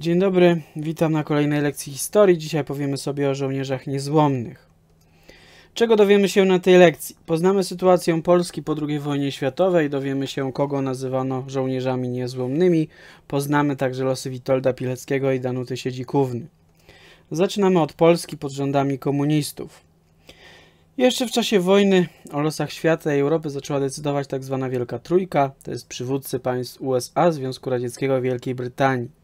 Dzień dobry, witam na kolejnej lekcji historii. Dzisiaj powiemy sobie o żołnierzach niezłomnych. Czego dowiemy się na tej lekcji? Poznamy sytuację Polski po II wojnie światowej, dowiemy się kogo nazywano żołnierzami niezłomnymi, poznamy także losy Witolda Pileckiego i Danuty Siedzikówny. Zaczynamy od Polski pod rządami komunistów. Jeszcze w czasie wojny o losach świata i Europy zaczęła decydować tzw. Tak Wielka Trójka, to jest przywódcy państw USA, Związku Radzieckiego i Wielkiej Brytanii.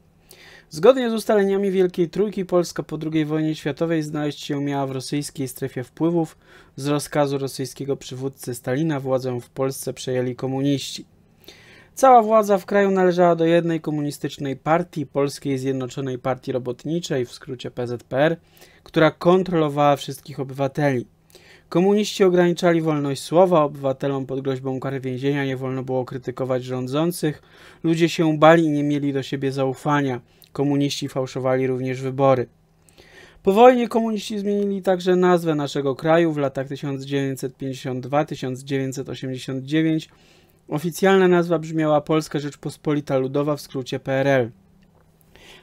Zgodnie z ustaleniami Wielkiej Trójki Polska po II wojnie światowej znaleźć się miała w rosyjskiej strefie wpływów. Z rozkazu rosyjskiego przywódcy Stalina władzę w Polsce przejęli komuniści. Cała władza w kraju należała do jednej komunistycznej partii, Polskiej Zjednoczonej Partii Robotniczej, w skrócie PZPR, która kontrolowała wszystkich obywateli. Komuniści ograniczali wolność słowa, obywatelom pod groźbą kary więzienia nie wolno było krytykować rządzących, ludzie się bali i nie mieli do siebie zaufania. Komuniści fałszowali również wybory. Po wojnie komuniści zmienili także nazwę naszego kraju w latach 1952-1989. Oficjalna nazwa brzmiała Polska Rzeczpospolita Ludowa w skrócie PRL.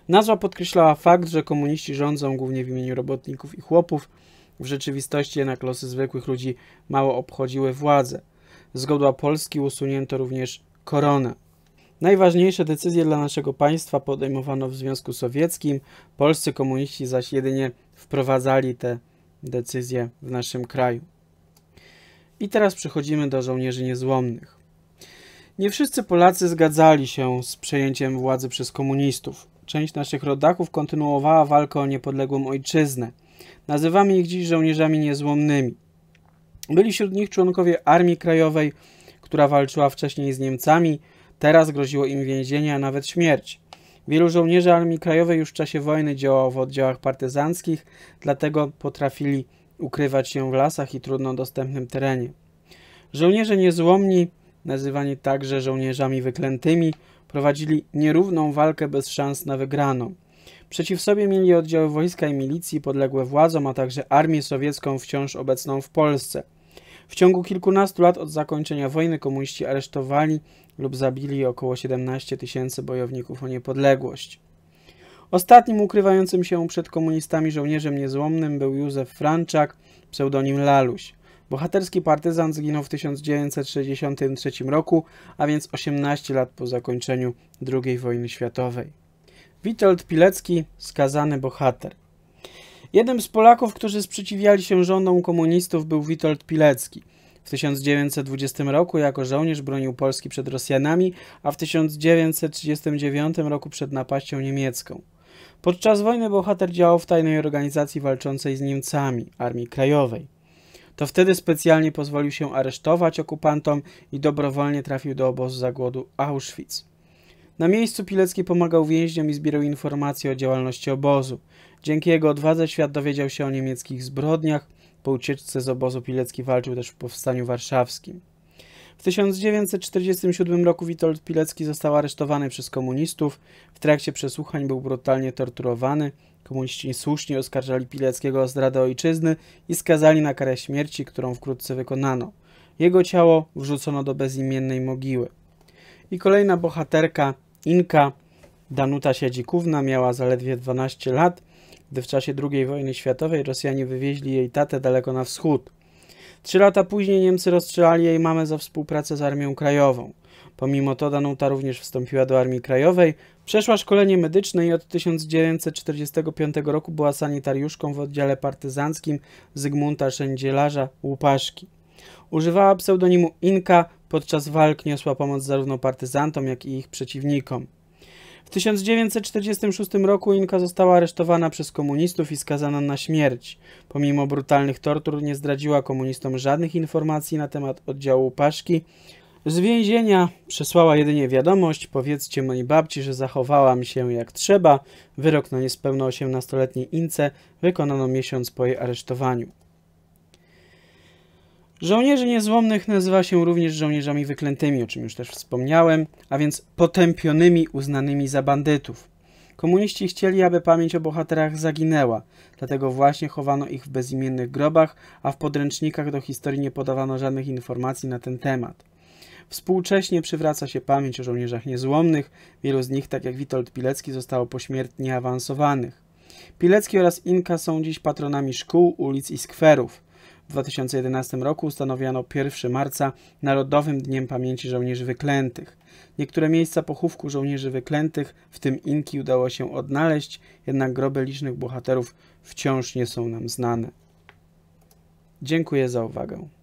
Nazwa podkreślała fakt, że komuniści rządzą głównie w imieniu robotników i chłopów, w rzeczywistości jednak losy zwykłych ludzi mało obchodziły władze. Z godła Polski usunięto również koronę. Najważniejsze decyzje dla naszego państwa podejmowano w Związku Sowieckim, polscy komuniści zaś jedynie wprowadzali te decyzje w naszym kraju. I teraz przechodzimy do żołnierzy niezłomnych. Nie wszyscy Polacy zgadzali się z przejęciem władzy przez komunistów. Część naszych rodaków kontynuowała walkę o niepodległą ojczyznę. Nazywamy ich dziś żołnierzami niezłomnymi. Byli wśród nich członkowie Armii Krajowej, która walczyła wcześniej z Niemcami, Teraz groziło im więzienie, a nawet śmierć. Wielu żołnierzy Armii Krajowej już w czasie wojny działało w oddziałach partyzanckich, dlatego potrafili ukrywać się w lasach i trudno dostępnym terenie. Żołnierze niezłomni, nazywani także żołnierzami wyklętymi, prowadzili nierówną walkę bez szans na wygraną. Przeciw sobie mieli oddziały wojska i milicji podległe władzom, a także armię sowiecką wciąż obecną w Polsce – w ciągu kilkunastu lat od zakończenia wojny komuniści aresztowali lub zabili około 17 tysięcy bojowników o niepodległość. Ostatnim ukrywającym się przed komunistami żołnierzem niezłomnym był Józef Franczak, pseudonim Laluś. Bohaterski partyzant zginął w 1963 roku, a więc 18 lat po zakończeniu II wojny światowej. Witold Pilecki, skazany bohater. Jednym z Polaków, którzy sprzeciwiali się rządom komunistów był Witold Pilecki. W 1920 roku jako żołnierz bronił Polski przed Rosjanami, a w 1939 roku przed napaścią niemiecką. Podczas wojny bohater działał w tajnej organizacji walczącej z Niemcami, Armii Krajowej. To wtedy specjalnie pozwolił się aresztować okupantom i dobrowolnie trafił do obozu zagłodu Auschwitz. Na miejscu Pilecki pomagał więźniom i zbierał informacje o działalności obozu. Dzięki jego odwadze świat dowiedział się o niemieckich zbrodniach. Po ucieczce z obozu Pilecki walczył też w Powstaniu Warszawskim. W 1947 roku Witold Pilecki został aresztowany przez komunistów. W trakcie przesłuchań był brutalnie torturowany. Komuniści słusznie oskarżali Pileckiego o zdradę ojczyzny i skazali na karę śmierci, którą wkrótce wykonano. Jego ciało wrzucono do bezimiennej mogiły. I kolejna bohaterka Inka Danuta Siedzikówna miała zaledwie 12 lat, gdy w czasie II wojny światowej Rosjanie wywieźli jej tatę daleko na wschód. Trzy lata później Niemcy rozstrzelali jej mamę za współpracę z Armią Krajową. Pomimo to Danuta również wstąpiła do Armii Krajowej, przeszła szkolenie medyczne i od 1945 roku była sanitariuszką w oddziale partyzanckim Zygmunta Szędzielarza Łupaszki. Używała pseudonimu Inka Podczas walk niosła pomoc zarówno partyzantom, jak i ich przeciwnikom. W 1946 roku Inka została aresztowana przez komunistów i skazana na śmierć. Pomimo brutalnych tortur nie zdradziła komunistom żadnych informacji na temat oddziału Paszki. Z więzienia przesłała jedynie wiadomość, powiedzcie mojej babci, że zachowałam się jak trzeba. Wyrok na niespełna 18-letniej Ince wykonano miesiąc po jej aresztowaniu. Żołnierzy niezłomnych nazywa się również żołnierzami wyklętymi, o czym już też wspomniałem, a więc potępionymi, uznanymi za bandytów. Komuniści chcieli, aby pamięć o bohaterach zaginęła, dlatego właśnie chowano ich w bezimiennych grobach, a w podręcznikach do historii nie podawano żadnych informacji na ten temat. Współcześnie przywraca się pamięć o żołnierzach niezłomnych, wielu z nich, tak jak Witold Pilecki, zostało pośmiertnie awansowanych. Pilecki oraz Inka są dziś patronami szkół, ulic i skwerów. 2011 roku ustanowiono 1 marca Narodowym Dniem Pamięci Żołnierzy Wyklętych. Niektóre miejsca pochówku żołnierzy wyklętych, w tym Inki, udało się odnaleźć, jednak groby licznych bohaterów wciąż nie są nam znane. Dziękuję za uwagę.